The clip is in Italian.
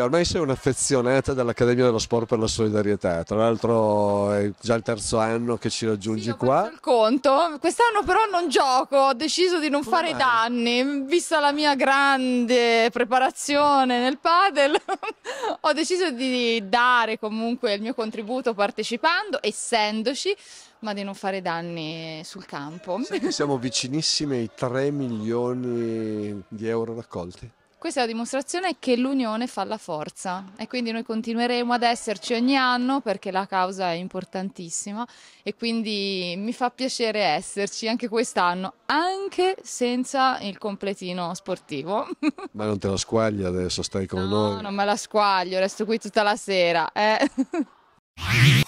ormai sei un'affezionata dell'Accademia dello Sport per la Solidarietà, tra l'altro è già il terzo anno che ci raggiungi sì, qua. Il conto, quest'anno però non gioco, ho deciso di non Come fare mai? danni, vista la mia grande preparazione nel padel, ho deciso di dare comunque il mio contributo partecipando, essendoci, ma di non fare danni sul campo. Sì, siamo vicinissimi ai 3 milioni di euro raccolti. Questa è la dimostrazione che l'unione fa la forza e quindi noi continueremo ad esserci ogni anno perché la causa è importantissima e quindi mi fa piacere esserci anche quest'anno, anche senza il completino sportivo. Ma non te la squagli adesso, stai con no, noi. No, non me la squaglio, resto qui tutta la sera. Eh.